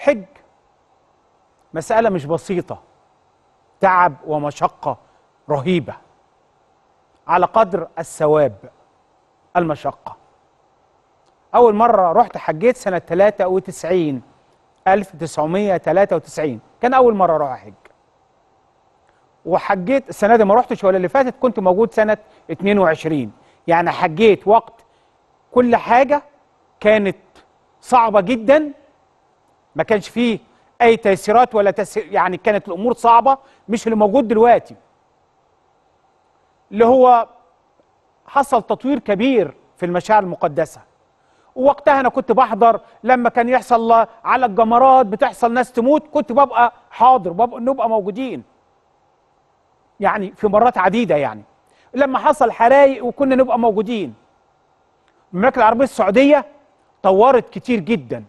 حج مسألة مش بسيطة تعب ومشقة رهيبة على قدر الثواب المشقة أول مرة رحت حجيت سنة 93 1993 كان أول مرة أروح أحج وحجيت السنة دي ما رحتش ولا اللي فاتت كنت موجود سنة 22 يعني حجيت وقت كل حاجة كانت صعبة جدا ما كانش فيه اي تيسيرات ولا تس... يعني كانت الامور صعبه مش اللي موجود دلوقتي اللي هو حصل تطوير كبير في المشاعر المقدسه ووقتها انا كنت بحضر لما كان يحصل على الجمرات بتحصل ناس تموت كنت ببقى حاضر ببقى نبقى موجودين يعني في مرات عديده يعني لما حصل حرايق وكنا نبقى موجودين المملكه العربيه السعوديه طورت كتير جدا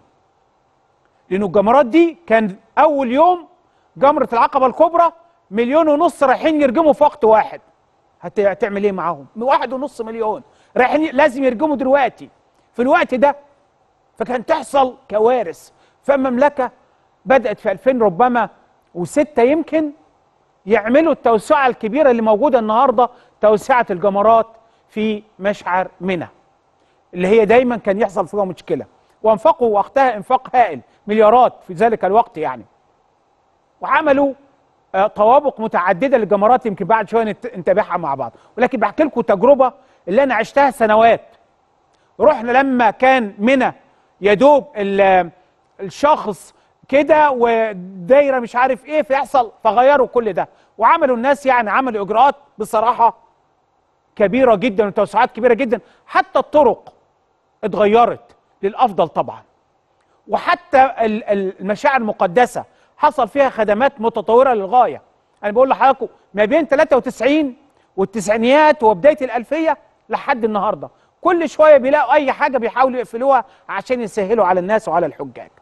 لأن الجمرات دي كان أول يوم جمرة العقبة الكبرى مليون ونص رايحين يرجموا في وقت واحد هتعمل إيه معاهم؟ واحد ونص مليون رايحين لازم يرجموا دلوقتي في الوقت ده فكان تحصل كوارث فالمملكة بدأت في 2000 ربما وستة يمكن يعملوا التوسعة الكبيرة اللي موجودة النهاردة توسعة الجمرات في مشعر منى اللي هي دايما كان يحصل فيها مشكله وانفقوا وقتها انفاق هائل مليارات في ذلك الوقت يعني وعملوا آه، طوابق متعدده للجمرات يمكن بعد شويه نتابعها مع بعض ولكن بحكي لكم تجربه اللي انا عشتها سنوات رحنا لما كان منى يدوب الشخص كده ودايره مش عارف ايه فيحصل فغيروا كل ده وعملوا الناس يعني عملوا اجراءات بصراحه كبيره جدا وتوسعات كبيره جدا حتى الطرق اتغيرت للافضل طبعا وحتى المشاعر المقدسه حصل فيها خدمات متطوره للغايه انا بقول لحضراتكم ما بين 93 والتسعينيات وبدايه الالفيه لحد النهارده كل شويه بيلاقوا اي حاجه بيحاولوا يقفلوها عشان يسهلوا على الناس وعلى الحجاج